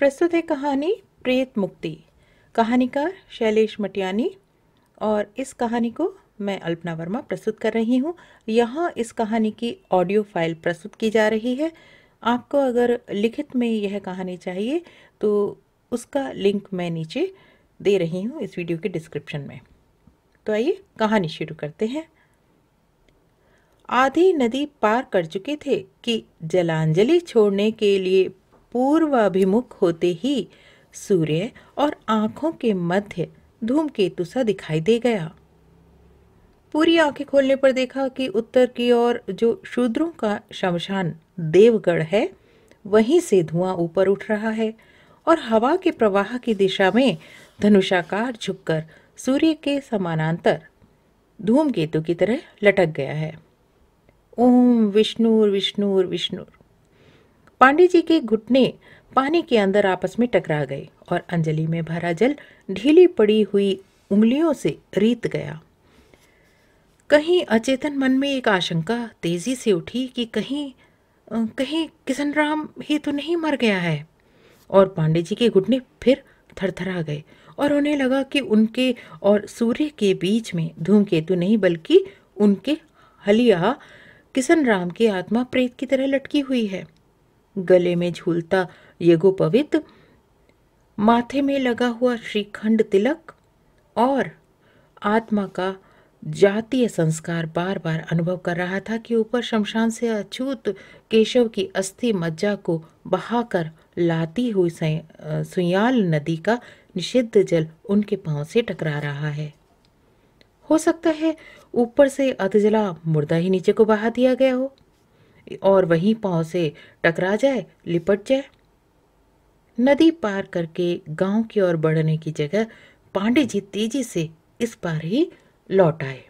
प्रस्तुत है कहानी प्रेत मुक्ति कहानीकार शैलेश मटियानी और इस कहानी को मैं अल्पना वर्मा प्रस्तुत कर रही हूँ यहाँ इस कहानी की ऑडियो फाइल प्रस्तुत की जा रही है आपको अगर लिखित में यह कहानी चाहिए तो उसका लिंक मैं नीचे दे रही हूँ इस वीडियो के डिस्क्रिप्शन में तो आइए कहानी शुरू करते हैं आधी नदी पार कर चुके थे कि जलांजलि छोड़ने के लिए पूर्वाभिमुख होते ही सूर्य और आंखों के मध्य धूमकेतु सा दिखाई दे गया पूरी आंखें खोलने पर देखा कि उत्तर की ओर जो शूद्रों का शमशान देवगढ़ है वहीं से धुआं ऊपर उठ रहा है और हवा के प्रवाह की दिशा में धनुषाकार झुककर सूर्य के समानांतर धूमकेतु की तरह लटक गया है ओम विष्णु विष्णु विष्णु पांडे जी के घुटने पानी के अंदर आपस में टकरा गए और अंजलि में भरा जल ढीली पड़ी हुई उंगलियों से रीत गया कहीं अचेतन मन में एक आशंका तेजी से उठी कि कहीं कहीं किशन राम ही तो नहीं मर गया है और पांडे जी के घुटने फिर थरथरा गए और उन्हें लगा कि उनके और सूर्य के बीच में धूमकेतु नहीं बल्कि उनके हलिया किशन राम की आत्मा प्रेत की तरह लटकी हुई है गले में झूलता यज्ञोपवित माथे में लगा हुआ श्रीखंड तिलक और आत्मा का जातीय संस्कार बार बार अनुभव कर रहा था कि ऊपर शमशान से अछूत केशव की अस्थि मज्जा को बहाकर लाती हुई सुयाल नदी का निषिद्ध जल उनके पांव से टकरा रहा है हो सकता है ऊपर से अधजला मुर्दा ही नीचे को बहा दिया गया हो और वहीं पाँव से टकरा जाए लिपट जाए नदी पार करके गांव की ओर बढ़ने की जगह पांडे जी तेजी से इस पार ही लौट आए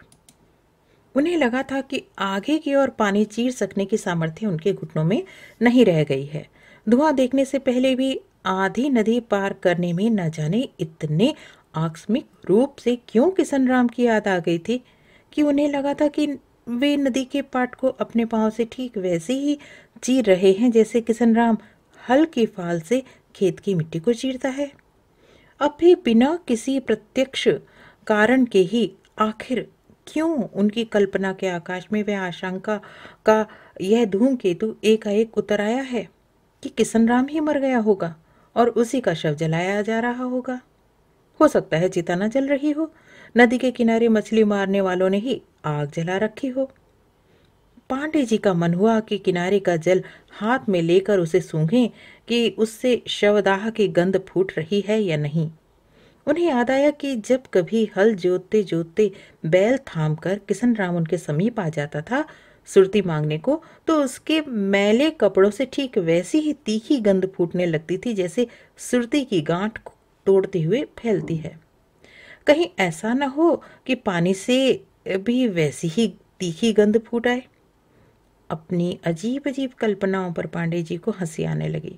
उन्हें लगा था कि आगे की ओर पानी चीर सकने की सामर्थ्य उनके घुटनों में नहीं रह गई है धुआं देखने से पहले भी आधी नदी पार करने में न जाने इतने आकस्मिक रूप से क्यों किशन राम की याद आ गई थी कि उन्हें लगा था कि वे नदी के पाट को अपने पाँव से ठीक वैसे ही चीर रहे हैं जैसे किशन राम हल के फाल से खेत की मिट्टी को चीरता है अब भी बिना किसी प्रत्यक्ष कारण के ही आखिर क्यों उनकी कल्पना के आकाश में वह आशंका का यह धूम धूमकेतु एकाएक उतर आया है कि किशन राम ही मर गया होगा और उसी का शव जलाया जा रहा होगा हो सकता है चिता न जल रही हो नदी के किनारे मछली मारने वालों ने ही आग जला रखी हो पांडे जी का मन हुआ कि किनारे का जल हाथ में लेकर उसे सूंघें कि उससे शवदाह की गंध फूट रही है या नहीं उन्हें याद आया कि जब कभी हल जोतते जोतते बैल थाम कर किशन राम उनके समीप आ जाता था सुरती मांगने को तो उसके मैले कपड़ों से ठीक वैसी ही तीखी गंध फूटने लगती थी जैसे सुरती की गांठ तोड़ते हुए फैलती है कहीं ऐसा ना हो कि पानी से भी वैसी ही तीखी गंध फूट आए अपनी अजीब अजीब कल्पनाओं पर पांडे जी को हंसी आने लगी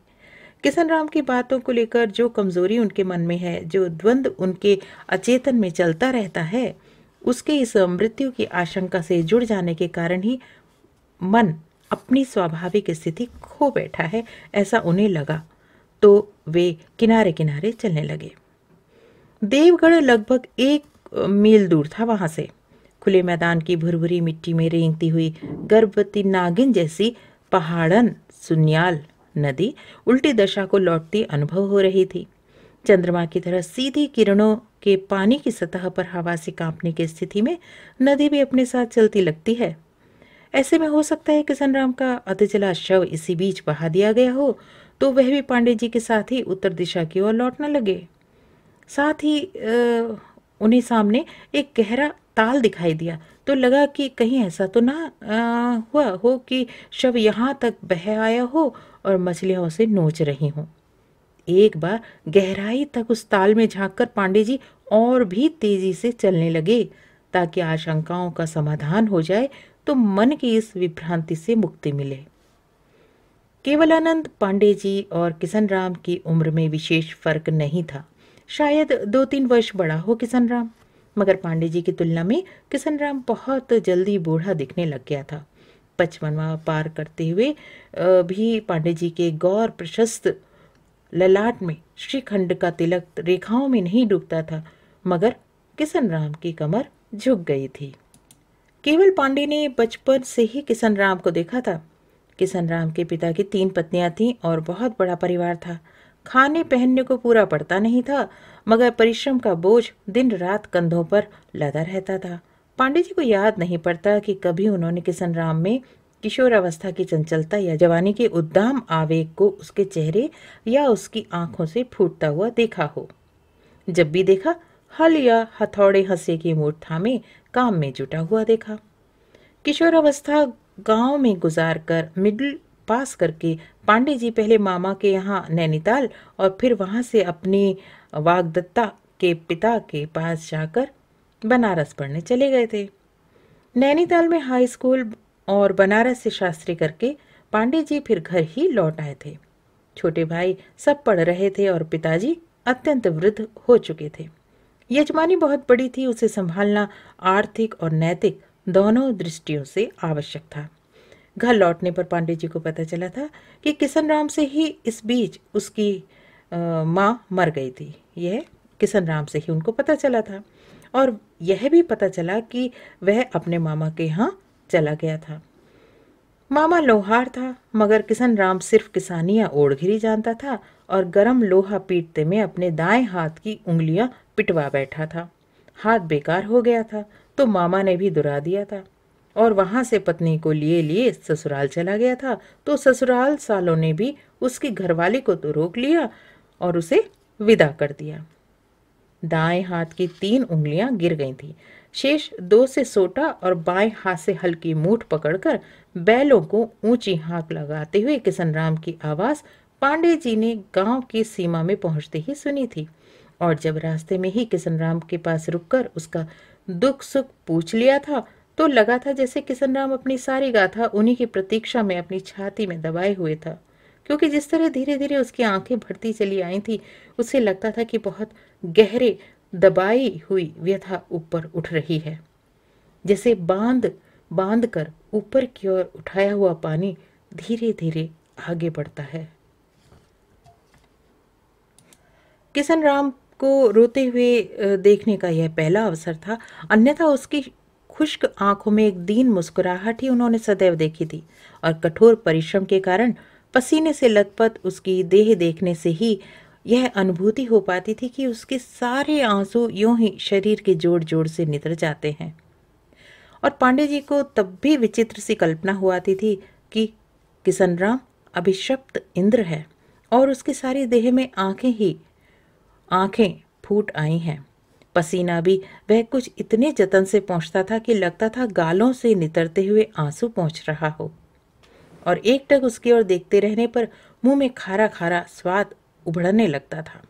किशन राम की बातों को लेकर जो कमजोरी उनके मन में है जो द्वंद्व उनके अचेतन में चलता रहता है उसके इस मृत्यु की आशंका से जुड़ जाने के कारण ही मन अपनी स्वाभाविक स्थिति खो बैठा है ऐसा उन्हें लगा तो वे किनारे किनारे चलने लगे देवगढ़ लगभग एक मील दूर था वहां से खुले मैदान की भुरभुरी मिट्टी में रेंगती हुई गर्भवती नागिन जैसी पहाड़न सुनियाल नदी उल्टी दशा को लौटती अनुभव हो रही थी चंद्रमा की तरह सीधी किरणों के पानी की सतह पर हवा से कांपने की स्थिति में नदी भी अपने साथ चलती लगती है ऐसे में हो सकता है किशन राम का अधजला शव इसी बीच बहा दिया गया हो तो वह भी पांडे जी के साथ ही उत्तर दिशा की ओर लौटने लगे साथ ही उन्हें सामने एक गहरा ताल दिखाई दिया तो लगा कि कहीं ऐसा तो ना आ, हुआ हो कि शव यहाँ तक बह आया हो और मछलियाँ उसे नोच रही हों एक बार गहराई तक उस ताल में झांककर पांडे जी और भी तेजी से चलने लगे ताकि आशंकाओं का समाधान हो जाए तो मन की इस विभ्रांति से मुक्ति मिले केवलानंद पांडे जी और किशन राम की उम्र में विशेष फर्क नहीं था शायद दो तीन वर्ष बड़ा हो किशन राम मगर पांडे जी की तुलना में किशन राम बहुत जल्दी बूढ़ा दिखने लग गया था पचपनवा पार करते हुए भी पांडे जी के गौर प्रशस्त ललाट में श्रीखंड का तिलक रेखाओं में नहीं डूबता था मगर किशन राम की कमर झुक गई थी केवल पांडे ने बचपन से ही किशन राम को देखा था किशन राम के पिता की तीन पत्नियां थीं और बहुत बड़ा परिवार था खाने पहनने को पूरा पड़ता नहीं था मगर परिश्रम का बोझ दिन रात कंधों पर लदा रहता था पांडे जी को याद नहीं पड़ता कि कभी उन्होंने किशन राम में किशोरावस्था की चंचलता या जवानी के उद्दाम आवेग को उसके चेहरे या उसकी आंखों से फूटता हुआ देखा हो जब भी देखा हल या हथौड़े हंसे की मूठ थामे काम में जुटा हुआ देखा किशोरावस्था गांव में गुजार कर मिडिल पास करके पांडे जी पहले मामा के यहाँ नैनीताल और फिर वहाँ से अपने वागदत्ता के पिता के पास जाकर बनारस पढ़ने चले गए थे नैनीताल में हाई स्कूल और बनारस से शास्त्री करके पांडे जी फिर घर ही लौट आए थे छोटे भाई सब पढ़ रहे थे और पिताजी अत्यंत वृद्ध हो चुके थे यजमानी बहुत बड़ी थी उसे संभालना आर्थिक और नैतिक दोनों दृष्टियों से आवश्यक था घर लौटने पर पांडे जी को पता चला था कि किशन राम से ही इस बीच उसकी माँ मर गई थी यह किशन राम से ही उनको पता चला था और यह भी पता चला कि वह अपने मामा के यहाँ चला गया था मामा लोहार था मगर किशन राम सिर्फ किसानियाँ ओढ़ घिरी जानता था और गरम लोहा पीटते में अपने दाएं हाथ की उंगलियां पिटवा बैठा था हाथ बेकार हो गया था तो मामा ने भी दुरा दिया था और वहां से पत्नी को लिए लिए ससुराल चला गया था तो ससुराल सालों ने भी उसकी घरवाली को तो रोक लिया और उसे विदा कर दिया दाएं हाथ की तीन उंगलियां गिर गई थी शेष दो से सोटा और बाएं हाथ से हल्की मूठ पकड़कर बैलों को ऊंची हाँक लगाते हुए किशन राम की आवाज़ पांडे जी ने गांव की सीमा में पहुंचते ही सुनी थी और जब रास्ते में ही किशन राम के पास रुककर उसका दुख सुख पूछ लिया था तो लगा था जैसे किशन राम अपनी सारी गाथा उन्हीं की प्रतीक्षा में अपनी छाती में दबाए हुए था क्योंकि जिस तरह धीरे धीरे उसकी आंखें भरती चली आई थी उसे लगता था कि बहुत गहरे दबाई हुई व्यथा ऊपर उठ रही है जैसे बांध बांध कर ऊपर की ओर उठाया हुआ पानी धीरे धीरे आगे बढ़ता है किशन राम को रोते हुए देखने का यह पहला अवसर था अन्यथा उसकी खुश्क आंखों में एक दीन मुस्कुराहट ही उन्होंने सदैव देखी थी और कठोर परिश्रम के कारण पसीने से लथपथ उसकी देह देखने से ही यह अनुभूति हो पाती थी कि उसके सारे आंसू यूं ही शरीर के जोड़ जोड़ से नितर जाते हैं और पांडे जी को तब भी विचित्र सी कल्पना हुआ थी, थी कि किशन राम अभिशप्त इंद्र है और उसके सारी देह में आंखें ही आंखें फूट आई हैं पसीना भी वह कुछ इतने जतन से पहुंचता था कि लगता था गालों से नितरते हुए आंसू पहुंच रहा हो और एक टक उसकी ओर देखते रहने पर मुंह में खारा खारा स्वाद उभरने लगता था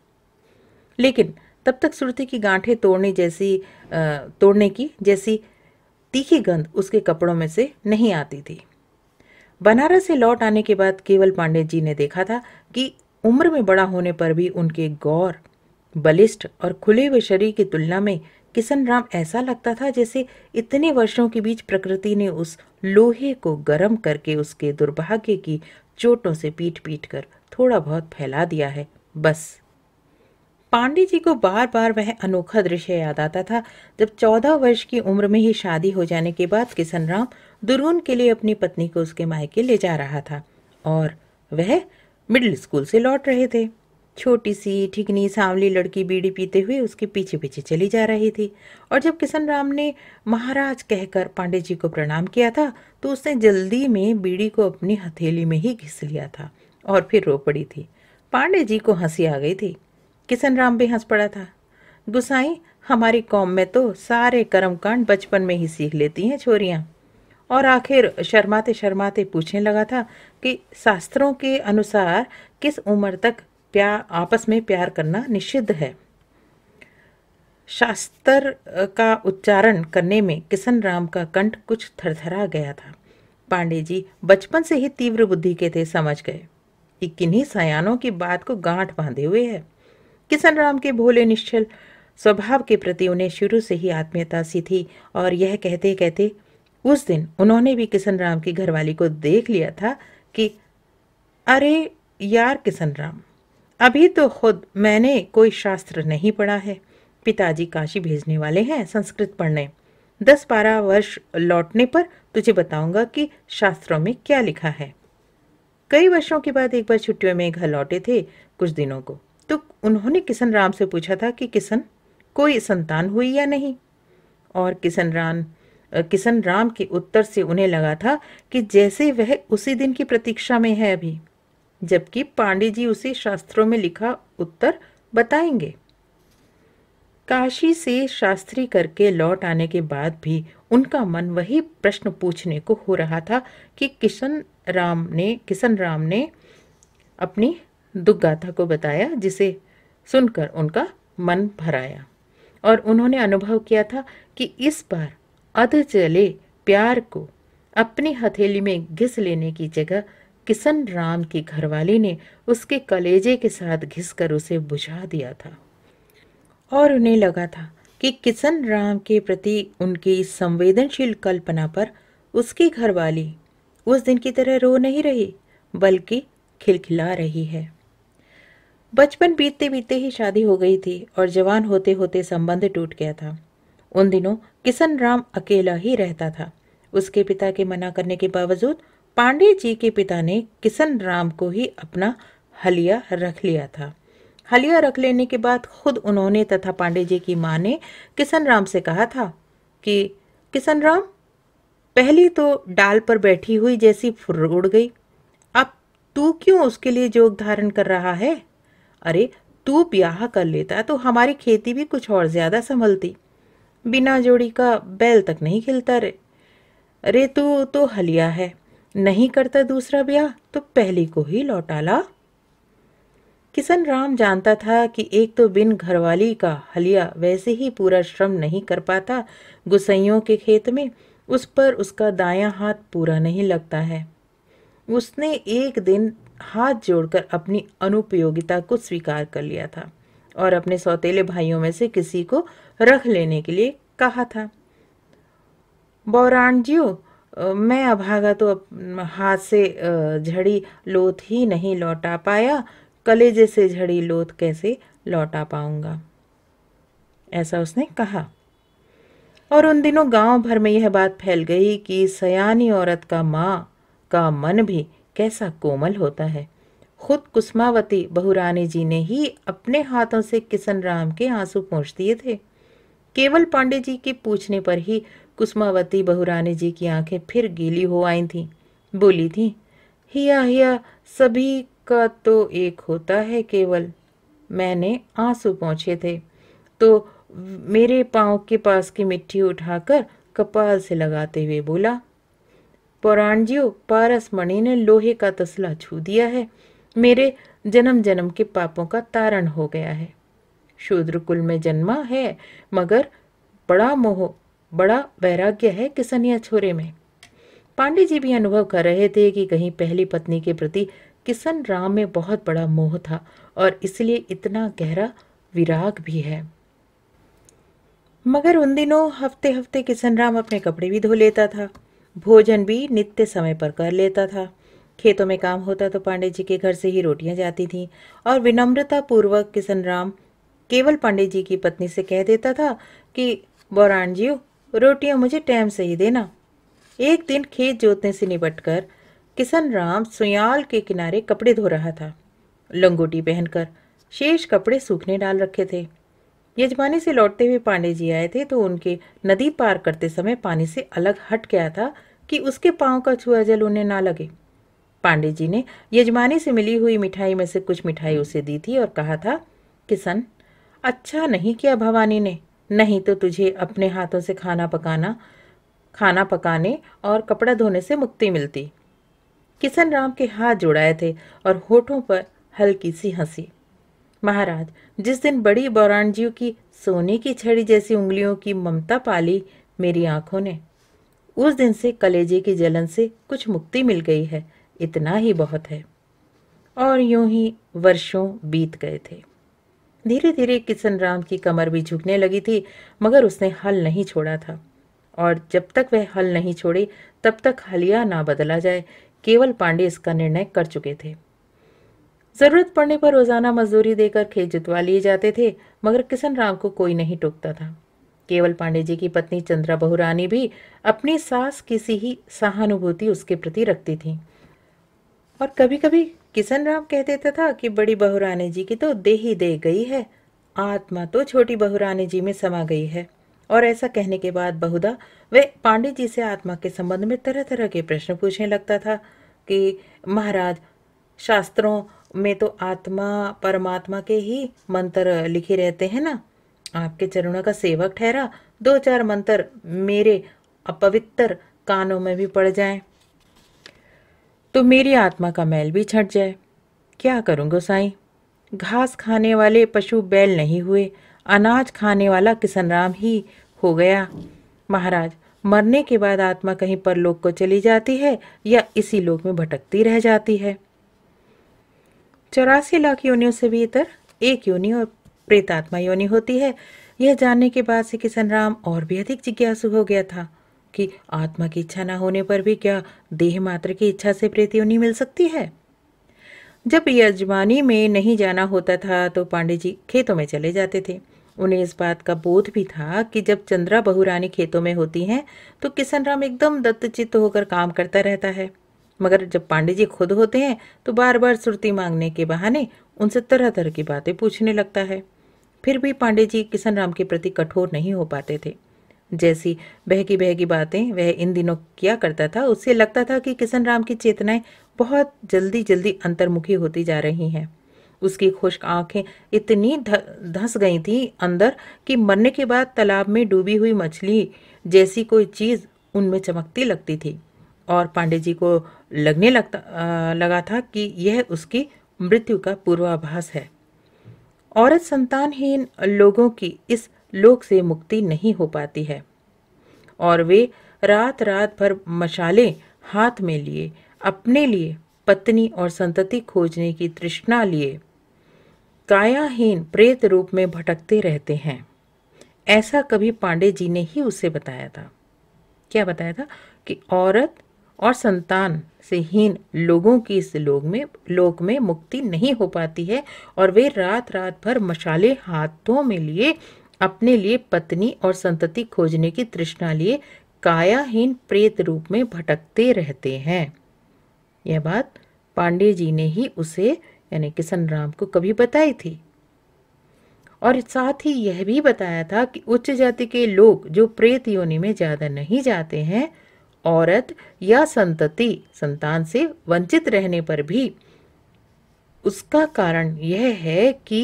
लेकिन तब तक सुरती की गांठें तोड़ने जैसी तोड़ने की जैसी तीखी गंध उसके कपड़ों में से नहीं आती थी बनारस से लौट आने के बाद केवल पांडे जी ने देखा था कि उम्र में बड़ा होने पर भी उनके गौर बलिष्ठ और खुले हुए शरीर की तुलना में किशन राम ऐसा लगता था जैसे इतने वर्षों के बीच प्रकृति ने उस लोहे को गर्म करके उसके दुर्भाग्य की चोटों से पीट पीट कर थोड़ा बहुत फैला दिया है बस पांडे जी को बार बार वह अनोखा दृश्य याद आता था जब चौदह वर्ष की उम्र में ही शादी हो जाने के बाद किशन राम दुरून के लिए अपनी पत्नी को उसके मायके ले जा रहा था और वह मिडिल स्कूल से लौट रहे थे छोटी सी ठिकनी सांवली लड़की बीड़ी पीते हुए उसके पीछे पीछे चली जा रही थी और जब किशन राम ने महाराज कहकर पांडे जी को प्रणाम किया था तो उसने जल्दी में बीड़ी को अपनी हथेली में ही घिस लिया था और फिर रो पड़ी थी पांडे जी को हंसी आ गई थी किशन राम भी हंस पड़ा था गुसाई हमारी कौम में तो सारे कर्म बचपन में ही सीख लेती हैं छोरियाँ और आखिर शर्माते शर्माते पूछने लगा था कि शास्त्रों के अनुसार किस उम्र तक प्यार आपस में प्यार करना निषिद्ध है शास्त्र का उच्चारण करने में किशन राम का कंठ कुछ थरथरा गया था पांडे जी बचपन से ही तीव्र बुद्धि के थे समझ गए कि किन्हीं सयानों की बात को गांठ बांधे हुए है किशन राम के भोले निश्चल स्वभाव के प्रति उन्हें शुरू से ही आत्मीयता सी थी और यह कहते कहते उस दिन उन्होंने भी किशन राम की घरवाली को देख लिया था कि अरे यार किशन राम अभी तो खुद मैंने कोई शास्त्र नहीं पढ़ा है पिताजी काशी भेजने वाले हैं संस्कृत पढ़ने दस बारह वर्ष लौटने पर तुझे बताऊंगा कि शास्त्रों में क्या लिखा है कई वर्षों के बाद एक बार छुट्टियों में घर लौटे थे कुछ दिनों को तो उन्होंने किशन राम से पूछा था कि किशन कोई संतान हुई या नहीं और किशन राम किशन राम के उत्तर से उन्हें लगा था कि जैसे वह उसी दिन की प्रतीक्षा में है अभी जबकि पांडे जी उसे शास्त्रों में लिखा उत्तर बताएंगे काशी से शास्त्री करके लौट आने के बाद भी उनका मन वही प्रश्न पूछने को हो रहा था कि किशन राम ने किशन राम ने अपनी दुग्गाथा को बताया जिसे सुनकर उनका मन भराया और उन्होंने अनुभव किया था कि इस बार अध चले प्यार को अपनी हथेली में घिस लेने की जगह किशन राम की घरवाली ने उसके कलेजे के साथ घिसकर उसे बुझा दिया था और उन्हें लगा था कि किशन राम के प्रति उनकी संवेदनशील कल्पना पर उसकी घरवाली उस दिन की तरह रो नहीं रही बल्कि खिलखिला रही है बचपन बीतते बीतते ही शादी हो गई थी और जवान होते होते संबंध टूट गया था उन दिनों किशन राम अकेला ही रहता था उसके पिता के मना करने के बावजूद पांडे जी के पिता ने किशन राम को ही अपना हलिया रख लिया था हलिया रख लेने के बाद खुद उन्होंने तथा पांडे जी की माँ ने किशन राम से कहा था कि किशन राम पहले तो डाल पर बैठी हुई जैसी फुर उड़ गई अब तू क्यों उसके लिए जोग धारण कर रहा है अरे तू ब्याह कर लेता तो हमारी खेती भी कुछ और ज़्यादा संभलती बिना जोड़ी का बैल तक नहीं खिलता रे अरे तू तो हलिया है नहीं करता दूसरा ब्याह तो पहली को ही लौटा ला किशन राम जानता था कि एक तो बिन घरवाली का हलिया वैसे ही पूरा श्रम नहीं कर पाता गुसैयों के खेत में उस पर उसका दायां हाथ पूरा नहीं लगता है उसने एक दिन हाथ जोड़कर अपनी अनुपयोगिता को स्वीकार कर लिया था और अपने सौतेले भाइयों में से किसी को रख लेने के लिए कहा था बौराणजियो मैं अभागा तो हाथ से झड़ी लोथ ही नहीं लौटा पाया कलेजे से झड़ी लोथ कैसे लौटा पाऊंगा ऐसा उसने कहा और उन दिनों गांव भर में यह बात फैल गई कि सयानी औरत का माँ का मन भी कैसा कोमल होता है खुद कुसमावती बहुरानी जी ने ही अपने हाथों से किशन राम के आंसू पहुँच दिए थे केवल पांडे जी के पूछने पर ही कुसमावती बहुरानी जी की आंखें फिर गीली हो आई थीं बोली थी हिया हिया सभी का तो एक होता है केवल मैंने आंसू पहुँचे थे तो मेरे पाँव के पास की मिट्टी उठाकर कपाल से लगाते हुए बोला पौराणजियो पारस मणि ने लोहे का तसला छू दिया है मेरे जन्म जन्म के पापों का तारण हो गया है शूद्र कुल में जन्मा है मगर बड़ा मोह बड़ा वैराग्य है किसनिया छोरे में पांडे जी भी अनुभव कर रहे थे कि कहीं पहली पत्नी के प्रति किसन राम में बहुत बड़ा मोह था और इसलिए इतना गहरा विराग भी है मगर उन दिनों हफ्ते हफ्ते किशन राम अपने कपड़े भी धो लेता था भोजन भी नित्य समय पर कर लेता था खेतों में काम होता तो पांडे जी के घर से ही रोटियां जाती थीं और विनम्रता पूर्वक किशन राम केवल पांडे जी की पत्नी से कह देता था कि बौरान जी रोटियां मुझे टाइम से ही देना एक दिन खेत जोतने से निपटकर किशन राम सुयाल के किनारे कपड़े धो रहा था लंगोटी पहनकर शेष कपड़े सूखने डाल रखे थे यजमानी से लौटते हुए पांडे जी आए थे तो उनके नदी पार करते समय पानी से अलग हट गया था कि उसके पाँव का छुआ जल उन्हें ना लगे पांडे जी ने यजमानी से मिली हुई मिठाई में से कुछ मिठाई उसे दी थी और कहा था किशन अच्छा नहीं किया भवानी ने नहीं तो तुझे अपने हाथों से खाना पकाना खाना पकाने और कपड़ा धोने से मुक्ति मिलती किशन राम के हाथ जुड़ाए थे और होठों पर हल्की सी हंसी महाराज जिस दिन बड़ी बौराणजी की सोने की छड़ी जैसी उंगलियों की ममता पाली मेरी आंखों ने उस दिन से कलेजे की जलन से कुछ मुक्ति मिल गई है इतना ही बहुत है और यूं ही वर्षों बीत गए थे धीरे धीरे किशन राम की कमर भी झुकने लगी थी मगर उसने हल नहीं छोड़ा था और जब तक वह हल नहीं छोड़े तब तक हलिया ना बदला जाए केवल पांडे इसका निर्णय कर चुके थे जरूरत पड़ने पर रोजाना मजदूरी देकर खेत जुतवा लिए जाते थे मगर किशन राम को कोई नहीं टोकता था केवल पांडे जी की पत्नी चंद्रा बहुरानी भी अपनी सास किसी ही सहानुभूति उसके प्रति रखती थी और कभी कभी किशन राम कह देता तो था कि बड़ी बहुरानी जी की तो दे ही दे गई है आत्मा तो छोटी बहुरानी जी में समा गई है और ऐसा कहने के बाद बहुधा वह पांडे जी से आत्मा के संबंध में तरह तरह के प्रश्न पूछने लगता था कि महाराज शास्त्रों में तो आत्मा परमात्मा के ही मंत्र लिखे रहते हैं ना आपके चरणों का सेवक ठहरा दो चार मंत्र मेरे अपवित्र कानों में भी पड़ जाएं तो मेरी आत्मा का मैल भी छट जाए क्या करूँ गोसाई घास खाने वाले पशु बैल नहीं हुए अनाज खाने वाला राम ही हो गया महाराज मरने के बाद आत्मा कहीं परलोक को चली जाती है या इसी लोक में भटकती रह जाती है चौरासी लाख योनियों से भी इतर एक योनि और प्रेतात्मा योनि होती है यह जानने के बाद से किशन राम और भी अधिक जिज्ञासु हो गया था कि आत्मा की इच्छा ना होने पर भी क्या देह मात्र की इच्छा से प्रीति उन्हीं मिल सकती है जब यजमानी में नहीं जाना होता था तो पांडे जी खेतों में चले जाते थे उन्हें इस बात का बोध भी था कि जब चंद्रा बहुरानी खेतों में होती हैं तो किशन राम एकदम दत्तचित्त होकर काम करता रहता है मगर जब पांडे जी खुद होते हैं तो बार बार सुरती मांगने के बहाने उनसे तरह तरह की बातें पूछने लगता है फिर भी पांडे जी किशन राम के प्रति कठोर नहीं हो पाते थे जैसी बहकी बहकी बातें वह इन दिनों किया करता था उससे लगता था कि किशन राम की चेतनाएं बहुत जल्दी जल्दी अंतर्मुखी होती जा रही हैं उसकी खुश्क आंखें इतनी धंस गई थी अंदर कि मरने के बाद तालाब में डूबी हुई मछली जैसी कोई चीज़ उनमें चमकती लगती थी और पांडे जी को लगने लगता आ, लगा था कि यह उसकी मृत्यु का पूर्वाभास है औरत संतानहीन लोगों की इस लोक से मुक्ति नहीं हो पाती है और वे रात रात भर मशाले हाथ में लिए अपने लिए पत्नी और संतति खोजने की तृष्णा लिए कायाहीन प्रेत रूप में भटकते रहते हैं ऐसा कभी पांडे जी ने ही उसे बताया था क्या बताया था कि औरत और संतान से हीन लोगों की इस लोग में लोक में मुक्ति नहीं हो पाती है और वे रात रात भर मशाले हाथों में लिए अपने लिए पत्नी और संतति खोजने की तृष्णा लिए कायाहीन प्रेत रूप में भटकते रहते हैं यह बात पांडे जी ने ही उसे यानी किशन राम को कभी बताई थी और साथ ही यह भी बताया था कि उच्च जाति के लोग जो प्रेत योनि में ज़्यादा नहीं जाते हैं औरत या संतति संतान से वंचित रहने पर भी उसका कारण यह है कि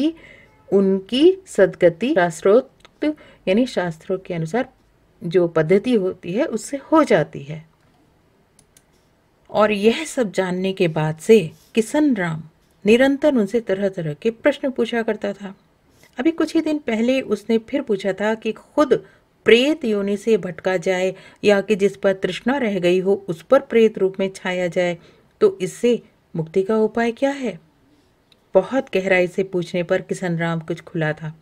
उनकी सदगति शास्त्रोक्त यानी शास्त्रों के अनुसार जो पद्धति होती है उससे हो जाती है और यह सब जानने के बाद से किशन राम निरंतर उनसे तरह तरह के प्रश्न पूछा करता था अभी कुछ ही दिन पहले उसने फिर पूछा था कि खुद प्रेत योनि से भटका जाए या कि जिस पर तृष्णा रह गई हो उस पर प्रेत रूप में छाया जाए तो इससे मुक्ति का उपाय क्या है बहुत गहराई से पूछने पर किशन राम कुछ खुला था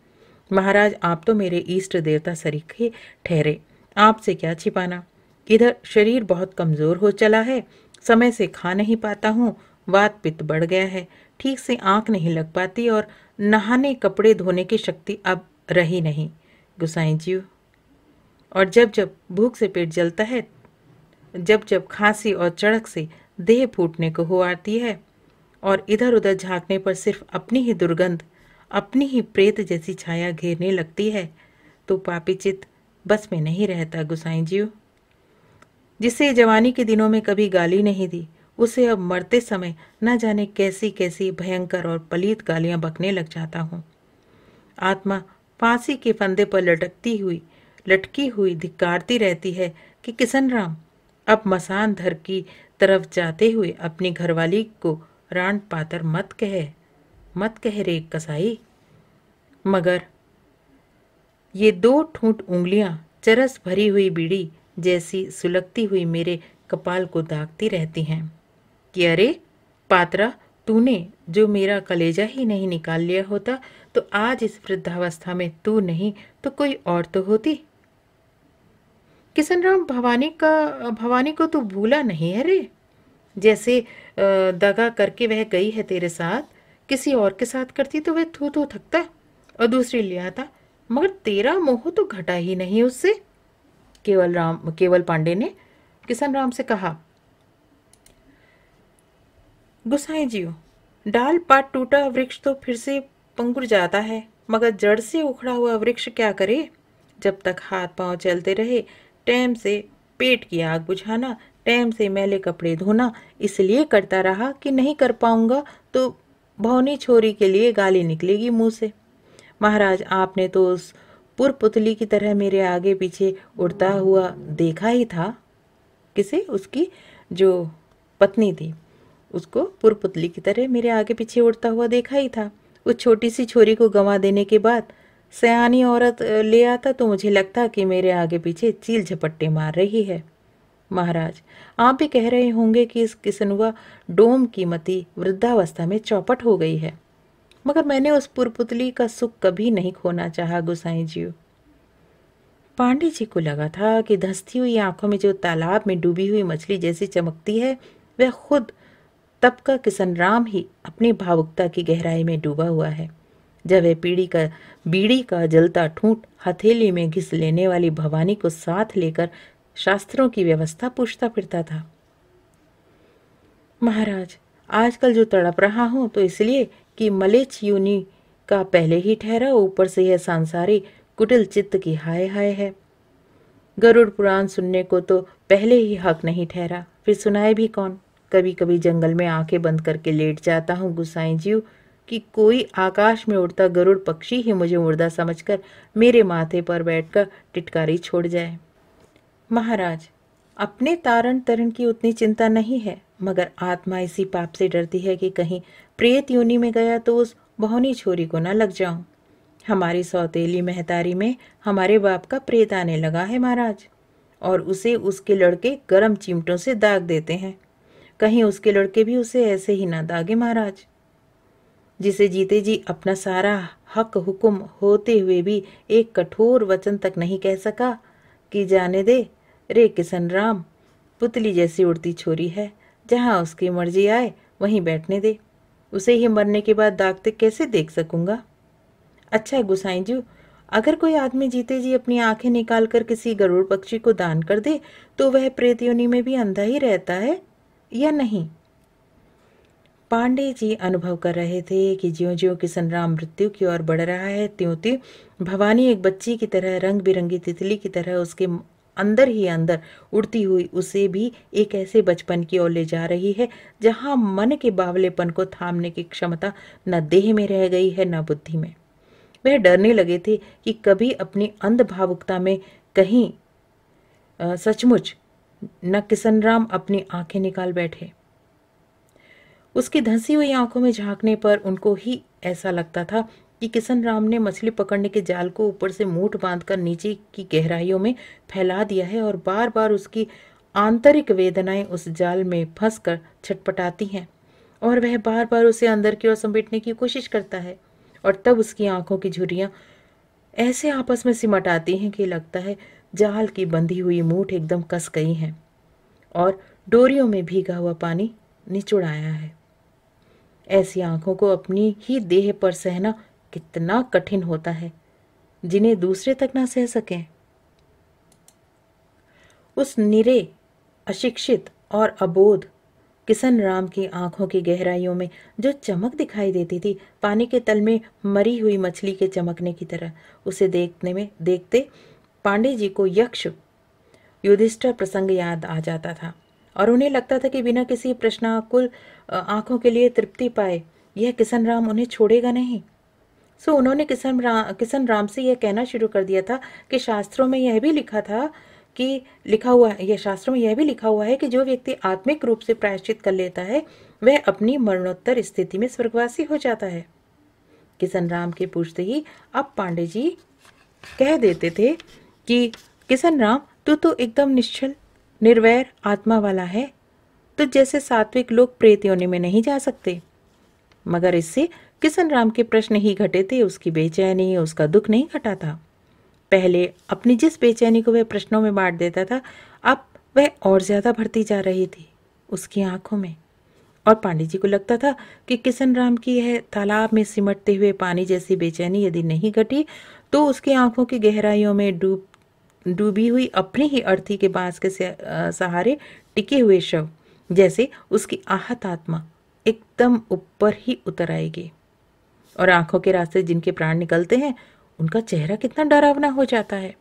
महाराज आप तो मेरे ईष्ट देवता सरीखे ठहरे आपसे क्या छिपाना इधर शरीर बहुत कमज़ोर हो चला है समय से खा नहीं पाता हूँ वात पित्त बढ़ गया है ठीक से आंख नहीं लग पाती और नहाने कपड़े धोने की शक्ति अब रही नहीं गुसाई जीव और जब जब भूख से पेट जलता है जब जब खांसी और चड़क से देह फूटने को हो आती है और इधर उधर झांकने पर सिर्फ अपनी ही दुर्गंध अपनी ही प्रेत जैसी छाया घेरने लगती है तो पापी चित बस में नहीं रहता गुसाई जीव जिसे जवानी के दिनों में कभी गाली नहीं दी उसे अब मरते समय न जाने कैसी कैसी भयंकर और पलीत गालियां बकने लग जाता हूँ आत्मा फांसी के फंदे पर लटकती हुई लटकी हुई धिक्कारती रहती है कि किशन राम अब मसान धर की तरफ जाते हुए अपनी घरवाली को रांड पातर मत कह मत कह रे कसाई मगर ये दो ठूंठ उंगलियां चरस भरी हुई बीड़ी जैसी सुलगती हुई मेरे कपाल को दागती रहती हैं कि अरे पात्रा तूने जो मेरा कलेजा ही नहीं निकाल लिया होता तो आज इस वृद्धावस्था में तू नहीं तो कोई और तो होती किशन राम भवानी का भवानी को तू भूला नहीं है रे जैसे दगा करके वह गई है तेरे साथ किसी और के साथ करती तो वह थू थू थकता और दूसरी ले आता मगर तेरा मोह तो घटा ही नहीं उससे केवल राम केवल पांडे ने किशन राम से कहा गुसाई जियो डाल पाट टूटा वृक्ष तो फिर से पंगुर जाता है मगर जड़ से उखड़ा हुआ वृक्ष क्या करे जब तक हाथ पांव चलते रहे टैम से पेट की आग बुझाना टाइम से मैले कपड़े धोना इसलिए करता रहा कि नहीं कर पाऊंगा तो भवनी छोरी के लिए गाली निकलेगी मुंह से महाराज आपने तो उस पुरपुतली की तरह मेरे आगे पीछे उड़ता हुआ देखा ही था किसे उसकी जो पत्नी थी उसको पुरपुतली की तरह मेरे आगे पीछे उड़ता हुआ देखा ही था उस छोटी सी छोरी को गंवा देने के बाद सयानी औरत ले आता तो मुझे लगता कि मेरे आगे पीछे चील झपट्टे मार रही है महाराज आप ही कह रहे होंगे कि इस किसनवा डोम की मती वृद्धावस्था में चौपट हो गई है मगर मैंने उस पुरपुतली का सुख कभी नहीं खोना चाहा गुसाई जीव पांडे जी को लगा था कि धंसती हुई आंखों में जो तालाब में डूबी हुई मछली जैसी चमकती है वह खुद तब का किसन राम ही अपनी भावुकता की गहराई में डूबा हुआ है जब वह पीढ़ी का बीड़ी का जलता ठूंठ हथेली में घिस लेने वाली भवानी को साथ लेकर शास्त्रों की व्यवस्था पूछता फिरता था महाराज आजकल जो तड़प रहा हूँ तो इसलिए कि मलेच यूनि का पहले ही ठहरा ऊपर से यह सांसारी कुटिल चित्त की हाय हाय है गरुड़ पुराण सुनने को तो पहले ही हक नहीं ठहरा फिर सुनाए भी कौन कभी कभी जंगल में आंखें बंद करके लेट जाता हूँ गुस्साई जीव कि कोई आकाश में उड़ता गरुड़ पक्षी ही मुझे मुर्दा समझकर मेरे माथे पर बैठकर टिटकारी छोड़ जाए महाराज अपने तारण तरण की उतनी चिंता नहीं है मगर आत्मा इसी पाप से डरती है कि कहीं प्रेत योनि में गया तो उस बहुनी छोरी को ना लग जाऊं हमारी सौतेली महतारी में हमारे बाप का प्रेत आने लगा है महाराज और उसे उसके लड़के गर्म चिमटों से दाग देते हैं कहीं उसके लड़के भी उसे ऐसे ही ना दागे महाराज जिसे जीते जी अपना सारा हक हुकुम होते हुए भी एक कठोर वचन तक नहीं कह सका कि जाने दे रे किशन राम पुतली जैसी उड़ती छोरी है जहाँ उसकी मर्जी आए वहीं बैठने दे उसे ही मरने के बाद दागते कैसे देख सकूंगा अच्छा गुसाई जी अगर कोई आदमी जीते जी अपनी आंखें निकाल कर किसी गरुड़ पक्षी को दान कर दे तो वह प्रेत में भी अंधा ही रहता है या नहीं पांडे जी अनुभव कर रहे थे कि ज्यो ज्यो किशन राम मृत्यु की ओर बढ़ रहा है त्यों त्यों भवानी एक बच्ची की तरह रंग बिरंगी तितली की तरह उसके अंदर ही अंदर उड़ती हुई उसे भी एक ऐसे बचपन की ओर ले जा रही है जहां मन के बावलेपन को थामने की क्षमता न देह में रह गई है न बुद्धि में वह डरने लगे थे कि कभी अपनी अंध भावुकता में कहीं सचमुच न किशन राम अपनी आंखें निकाल बैठे उसकी धंसी हुई आंखों में झांकने पर उनको ही ऐसा लगता था कि किशन राम ने मछली पकड़ने के जाल को ऊपर से मूठ बांधकर नीचे की गहराइयों में फैला दिया है और बार बार उसकी आंतरिक वेदनाएं उस जाल में फंस कर छटपटाती हैं और वह बार बार उसे अंदर की ओर समेटने की कोशिश करता है और तब उसकी आंखों की झुरियाँ ऐसे आपस में सिमट आती हैं कि लगता है जाल की बंधी हुई मूठ एकदम कस गई हैं और डोरियों में भीगा हुआ पानी निचुड़ आया है ऐसी आंखों को अपनी ही देह पर सहना कितना कठिन होता है जिन्हें दूसरे तक ना सह सकें उस निरे अशिक्षित और अबोध किसन राम की आंखों की गहराइयों में जो चमक दिखाई देती थी पानी के तल में मरी हुई मछली के चमकने की तरह उसे देखने में देखते पांडे जी को यक्ष युधिष्ठर प्रसंग याद आ जाता था और उन्हें लगता था कि बिना किसी प्रश्नाकुल आंखों के लिए तृप्ति पाए यह किसन राम उन्हें छोड़ेगा नहीं सो उन्होंने किशन राम किशन राम से यह कहना शुरू कर दिया था कि शास्त्रों में यह भी लिखा था कि लिखा हुआ है यह शास्त्रों में यह भी लिखा हुआ है कि जो व्यक्ति आत्मिक रूप से प्रायश्चित कर लेता है वह अपनी मरणोत्तर स्थिति में स्वर्गवासी हो जाता है किशन राम के पूछते ही अब पांडे जी कह देते थे कि किशन राम तू तो एकदम निश्चल निर्वैर आत्मा वाला है तो जैसे सात्विक लोग प्रेत योनि में नहीं जा सकते मगर इससे किशन राम के प्रश्न ही घटे थे उसकी बेचैनी उसका दुख नहीं घटा था पहले अपनी जिस बेचैनी को वह प्रश्नों में बांट देता था अब वह और ज़्यादा भरती जा रही थी उसकी आंखों में और पांडे जी को लगता था कि किशन राम की यह तालाब में सिमटते हुए पानी जैसी बेचैनी यदि नहीं घटी तो उसकी आंखों की गहराइयों में डूब डूबी हुई अपने ही अर्थी के बांस के सहारे टिके हुए शव जैसे उसकी आहत आत्मा एकदम ऊपर ही उतर आएगी और आंखों के रास्ते जिनके प्राण निकलते हैं उनका चेहरा कितना डरावना हो जाता है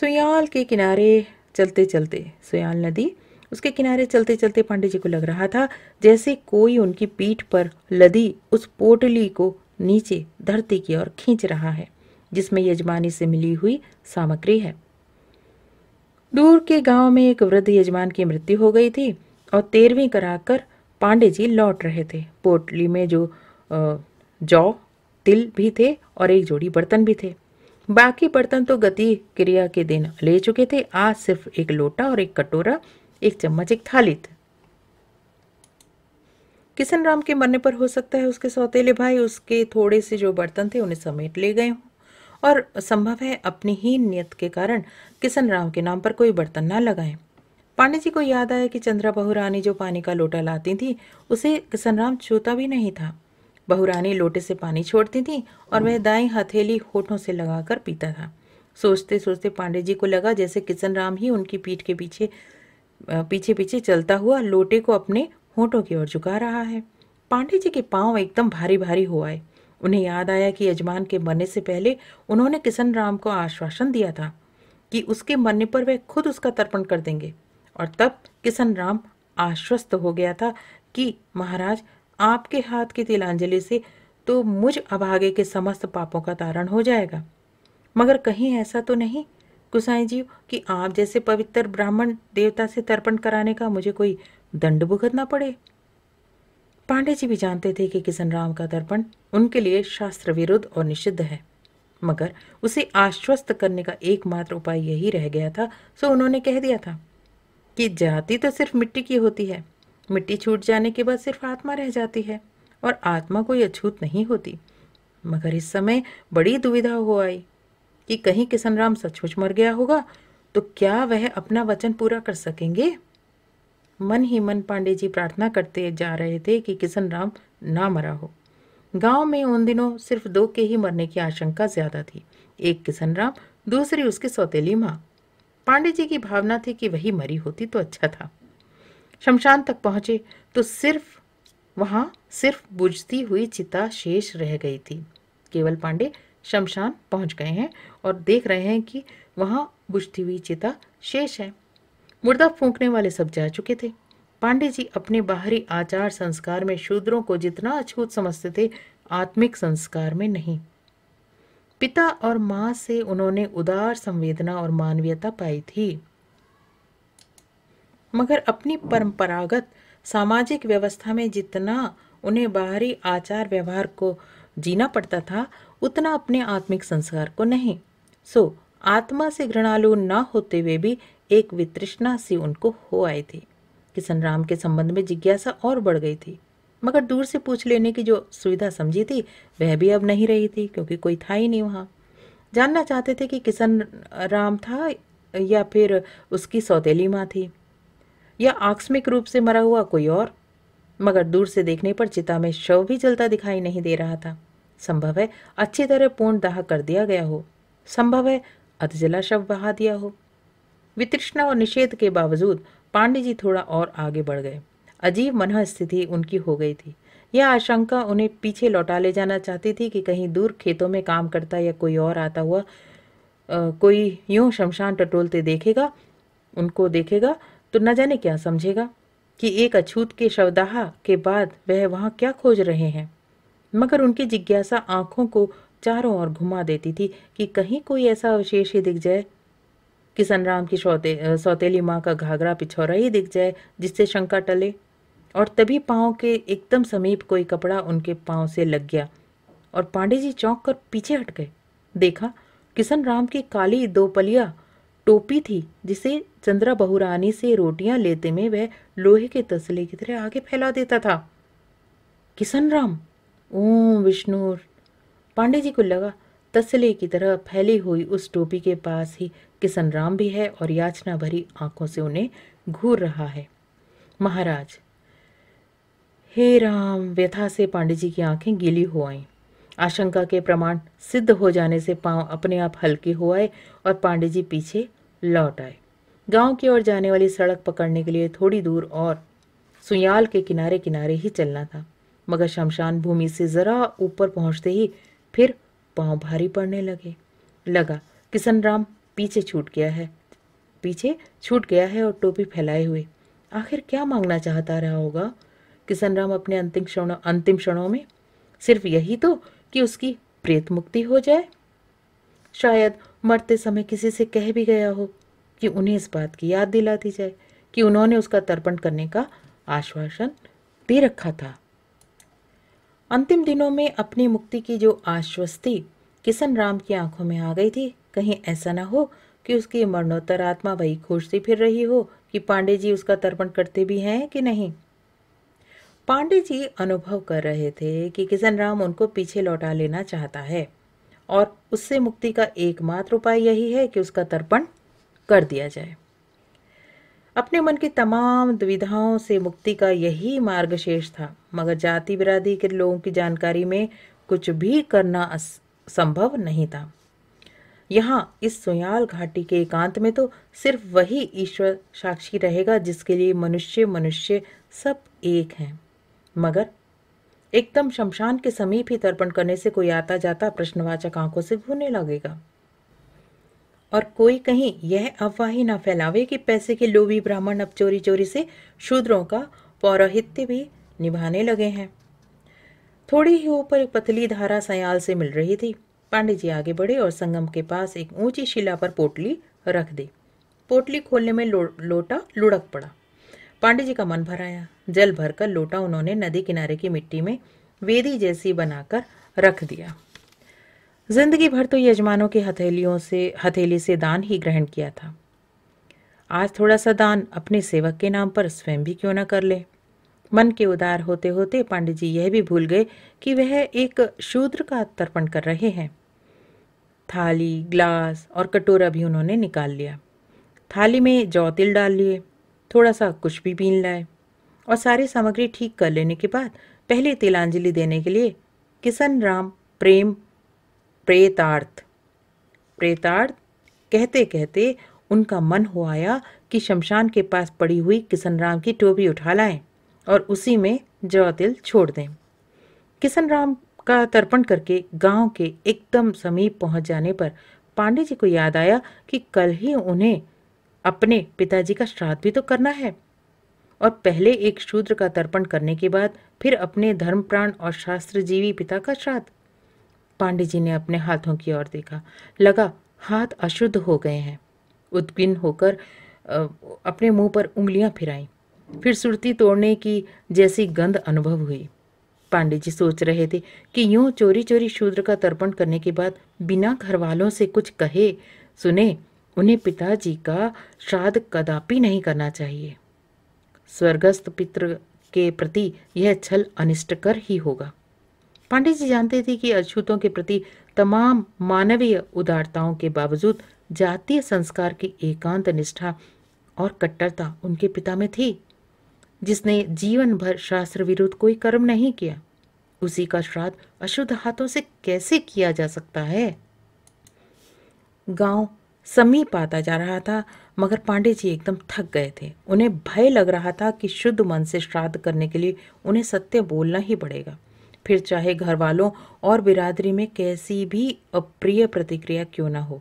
सुयाल के किनारे चलते चलते सुयाल नदी उसके किनारे चलते चलते पांडे जी को लग रहा था जैसे कोई उनकी पीठ पर लदी उस पोटली को नीचे धरती की ओर खींच रहा है जिसमें यजमानी से मिली हुई सामग्री है दूर के गांव में एक वृद्ध यजमान की मृत्यु हो गई थी और तेरहवीं कराकर पांडे जी लौट रहे थे पोटली में जो जौ तिल भी थे और एक जोड़ी बर्तन भी थे बाकी बर्तन तो गति क्रिया के दिन ले चुके थे आज सिर्फ एक लोटा और एक कटोरा एक चम्मच एक थाली थे किशन राम के मरने पर हो सकता है उसके सौतेले भाई उसके थोड़े से जो बर्तन थे उन्हें समेट ले गए हों और संभव है अपनी ही नियत के कारण किशन राम के नाम पर कोई बर्तन ना लगाएं पांडे जी को याद आया कि चंद्रा बहू रानी जो पानी का लोटा लाती थी उसे किशन राम छूता भी नहीं था बहुरानी लोटे से पानी छोड़ती थी और वह दाई हथेली होठों से लगाकर पीता था सोचते सोचते पांडे जी को लगा जैसे किशन राम ही उनकी पीठ के पीछे पीछे पीछे चलता हुआ लोटे को अपने होठों की ओर झुका रहा है पांडे जी के पांव एकदम भारी भारी हो आए उन्हें याद आया कि यजमान के मरने से पहले उन्होंने किशन राम को आश्वासन दिया था कि उसके मरने पर वह खुद उसका तर्पण कर देंगे और तब किशन राम आश्वस्त हो गया था कि महाराज आपके हाथ की तिलांजलि से तो मुझ अभागे के समस्त पापों का तारण हो जाएगा मगर कहीं ऐसा तो नहीं गुसाई जी कि आप जैसे पवित्र ब्राह्मण देवता से तर्पण कराने का मुझे कोई दंड भुगतना पड़े पांडे जी भी जानते थे कि किशन राम का तर्पण उनके लिए शास्त्र विरुद्ध और निषिद्ध है मगर उसे आश्वस्त करने का एकमात्र उपाय यही रह गया था सो उन्होंने कह दिया था कि जाति तो सिर्फ मिट्टी की होती है मिट्टी छूट जाने के बाद सिर्फ आत्मा रह जाती है और आत्मा कोई अछूत नहीं होती मगर इस समय बड़ी दुविधा हो आई कि कहीं राम सचमुच मर गया होगा तो क्या वह अपना वचन पूरा कर सकेंगे मन ही मन पांडे जी प्रार्थना करते जा रहे थे कि किशन राम ना मरा हो गांव में उन दिनों सिर्फ दो के ही मरने की आशंका ज्यादा थी एक किशन राम दूसरी उसकी सौतेली माँ पांडे जी की भावना थी कि वही मरी होती तो अच्छा था शमशान तक पहुंचे तो सिर्फ वहां सिर्फ बुझती हुई चिता शेष रह गई थी केवल पांडे शमशान पहुंच गए हैं और देख रहे हैं कि वहां बुझती हुई चिता शेष है मुर्दा फूंकने वाले सब जा चुके थे पांडे जी अपने बाहरी आचार संस्कार में शूद्रों को जितना अछूत समझते थे आत्मिक संस्कार में नहीं पिता और माँ से उन्होंने उदार संवेदना और मानवीयता पाई थी मगर अपनी परंपरागत सामाजिक व्यवस्था में जितना उन्हें बाहरी आचार व्यवहार को जीना पड़ता था उतना अपने आत्मिक संस्कार को नहीं सो आत्मा से घृणालु ना होते हुए भी एक वित्रृष्णा सी उनको हो आई थी किशन राम के संबंध में जिज्ञासा और बढ़ गई थी मगर दूर से पूछ लेने की जो सुविधा समझी थी वह भी अब नहीं रही थी क्योंकि कोई था ही नहीं वहाँ जानना चाहते थे कि किशन राम था या फिर उसकी सौतेली माँ थी या आकस्मिक रूप से मरा हुआ कोई और मगर दूर से देखने पर चिता में शव भी जलता दिखाई नहीं दे रहा था संभव है अच्छी तरह पूर्ण दाह कर दिया गया हो संभव है अधजला शव बहा दिया हो वितृष्णा और निषेध के बावजूद पांडे जी थोड़ा और आगे बढ़ गए अजीब मनह स्थिति उनकी हो गई थी यह आशंका उन्हें पीछे लौटा ले जाना चाहती थी कि कहीं दूर खेतों में काम करता या कोई और आता हुआ आ, कोई यूं शमशान टटोलते देखेगा उनको देखेगा तो न जाने क्या समझेगा कि एक अछूत के शवदाहा के बाद वह वहाँ क्या खोज रहे हैं मगर उनकी जिज्ञासा आंखों को चारों ओर घुमा देती थी कि कहीं कोई ऐसा अवशेष ही दिख जाए किसन राम की सौते सौतेली माँ का घाघरा पिछौरा ही दिख जाए जिससे शंका टले और तभी पाँव के एकदम समीप कोई कपड़ा उनके पाँव से लग गया और पांडे जी चौंक कर पीछे हट गए देखा किसन राम की काली दोपलिया टोपी थी जिसे चंद्रा बहुरानी से रोटियां लेते में वह लोहे के तसले की तरह आगे फैला देता था किशन राम ओम विष्णु पांडे जी को लगा तसले की तरह फैली हुई उस टोपी के पास ही किशन राम भी है और याचना भरी आंखों से उन्हें घूर रहा है महाराज हे राम व्यथा से पांडे जी की आंखें गीली हो आईं आशंका के प्रमाण सिद्ध हो जाने से पांव अपने आप हल्के हो आए और पांडे जी पीछे लौट आए गांव की ओर जाने वाली सड़क पकड़ने के लिए थोड़ी दूर और सुयाल के किनारे किनारे ही चलना था मगर शमशान भूमि से ज़रा ऊपर पहुंचते ही फिर पांव भारी पड़ने लगे लगा किशन राम पीछे छूट गया है पीछे छूट गया है और टोपी फैलाए हुए आखिर क्या मांगना चाहता रहा होगा किशन राम अपने अंतिम क्षणों अंतिम क्षणों में सिर्फ यही तो कि उसकी प्रेत मुक्ति हो जाए शायद मरते समय किसी से कह भी गया हो कि उन्हें इस बात की याद दिला दी जाए कि उन्होंने उसका तर्पण करने का आश्वासन दे रखा था अंतिम दिनों में अपनी मुक्ति की जो आश्वस्ति किशन राम की आंखों में आ गई थी कहीं ऐसा ना हो कि उसकी मरणोत्तर आत्मा वही खोजती फिर रही हो कि पांडे जी उसका तर्पण करते भी हैं कि नहीं पांडे जी अनुभव कर रहे थे कि किशन राम उनको पीछे लौटा लेना चाहता है और उससे मुक्ति का एकमात्र उपाय यही है कि उसका तर्पण कर दिया जाए अपने मन की तमाम दुविधाओं से मुक्ति का यही मार्ग शेष था मगर जाति बिरादी के लोगों की जानकारी में कुछ भी करना संभव नहीं था यहाँ इस सुयाल घाटी के एकांत में तो सिर्फ वही ईश्वर साक्षी रहेगा जिसके लिए मनुष्य मनुष्य सब एक हैं मगर एकदम शमशान के समीप ही तर्पण करने से कोई आता जाता प्रश्नवाचक आंखों से भूने लगेगा और कोई कहीं यह अफवाह ही ना फैलावे कि पैसे के लोभी ब्राह्मण अब चोरी चोरी से शूद्रों का पौरोहित्य भी निभाने लगे हैं थोड़ी ही ऊपर एक पतली धारा सयाल से मिल रही थी पांडे जी आगे बढ़े और संगम के पास एक ऊंची शिला पर पोटली रख दी पोटली खोलने में लो, लोटा लुढ़क पड़ा पांडे जी का मन भर आया जल भरकर लोटा उन्होंने नदी किनारे की मिट्टी में वेदी जैसी बनाकर रख दिया जिंदगी भर तो यजमानों के हथेलियों से हथेली से दान ही ग्रहण किया था आज थोड़ा सा दान अपने सेवक के नाम पर स्वयं भी क्यों ना कर ले मन के उदार होते होते पांडे जी यह भी भूल गए कि वह एक शूद्र का तर्पण कर रहे हैं थाली ग्लास और कटोरा भी उन्होंने निकाल लिया थाली में जौ तिल डाल लिए थोड़ा सा कुछ भी बीन लाए और सारी सामग्री ठीक कर लेने के बाद पहले तिलांजलि देने के लिए किसन राम प्रेम प्रेतार्थ प्रेतार्थ कहते कहते उनका मन हो आया कि शमशान के पास पड़ी हुई राम की टोपी उठा लाएं और उसी में जवा तिल छोड़ दें राम का तर्पण करके गांव के एकदम समीप पहुंच जाने पर पांडे जी को याद आया कि कल ही उन्हें अपने पिताजी का श्राद्ध भी तो करना है और पहले एक शूद्र का तर्पण करने के बाद फिर अपने धर्म प्राण और शास्त्रजीवी पिता का श्राद्ध पांडे जी ने अपने हाथों की ओर देखा लगा हाथ अशुद्ध हो गए हैं उत्पिन होकर अपने मुंह पर उंगलियां फिराई फिर सुरती तोड़ने की जैसी गंध अनुभव हुई पांडे जी सोच रहे थे कि यूं चोरी चोरी शूद्र का तर्पण करने के बाद बिना घर वालों से कुछ कहे सुने उन्हें पिताजी का श्राद्ध कदापि नहीं करना चाहिए स्वर्गस्थ पितृ के प्रति यह छल अनिष्टकर ही होगा पांडे जी जानते थे कि अछूतों के प्रति तमाम मानवीय उदारताओं के बावजूद जातीय संस्कार की एकांत निष्ठा और कट्टरता उनके पिता में थी जिसने जीवन भर शास्त्र विरुद्ध कोई कर्म नहीं किया उसी का श्राद्ध अशुद्ध हाथों से कैसे किया जा सकता है गांव समीप आता जा रहा था मगर पांडे जी एकदम थक गए थे उन्हें भय लग रहा था कि शुद्ध मन से श्राद्ध करने के लिए उन्हें सत्य बोलना ही पड़ेगा फिर चाहे घर वालों और बिरादरी में कैसी भी अप्रिय प्रतिक्रिया क्यों ना हो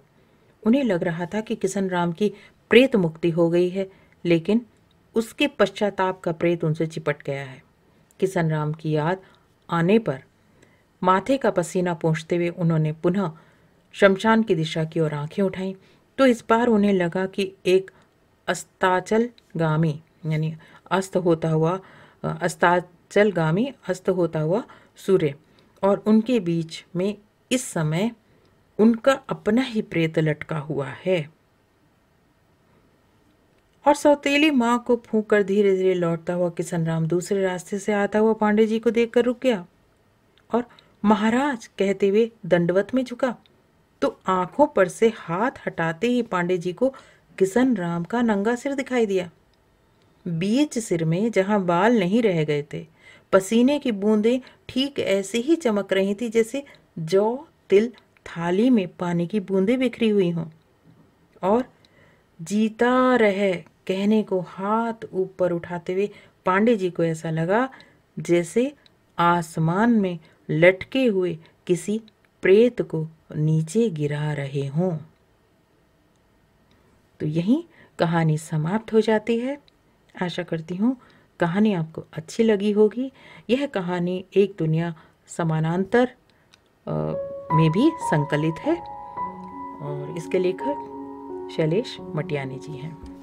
उन्हें लग रहा था कि किशन राम की प्रेत मुक्ति हो गई है लेकिन उसके पश्चाताप का प्रेत उनसे चिपट गया है किशन राम की याद आने पर माथे का पसीना पहुँचते हुए उन्होंने पुनः शमशान की दिशा की ओर आंखें उठाई तो इस बार उन्हें लगा कि एक अस्ताचल गामी यानी अस्त होता हुआ अस्ताचलगामी अस्त होता हुआ सूर्य और उनके बीच में इस समय उनका अपना ही प्रेत लटका हुआ है और सौतेली माँ को फूक कर धीरे धीरे लौटता हुआ किशन राम दूसरे रास्ते से आता हुआ पांडे जी को देखकर रुक गया और महाराज कहते हुए दंडवत में झुका तो आंखों पर से हाथ हटाते ही पांडे जी को किशन राम का नंगा सिर दिखाई दिया बीच सिर में जहां बाल नहीं रह गए थे पसीने की बूंदें ठीक ऐसे ही चमक रही थी जैसे जौ तिल थाली में पानी की बूंदें बिखरी हुई हों और जीता रह कहने को हाथ ऊपर उठाते हुए पांडे जी को ऐसा लगा जैसे आसमान में लटके हुए किसी प्रेत को नीचे गिरा रहे हों तो यही कहानी समाप्त हो जाती है आशा करती हूँ कहानी आपको अच्छी लगी होगी यह कहानी एक दुनिया समानांतर में भी संकलित है और इसके लेखक शैलेश मटियानी जी हैं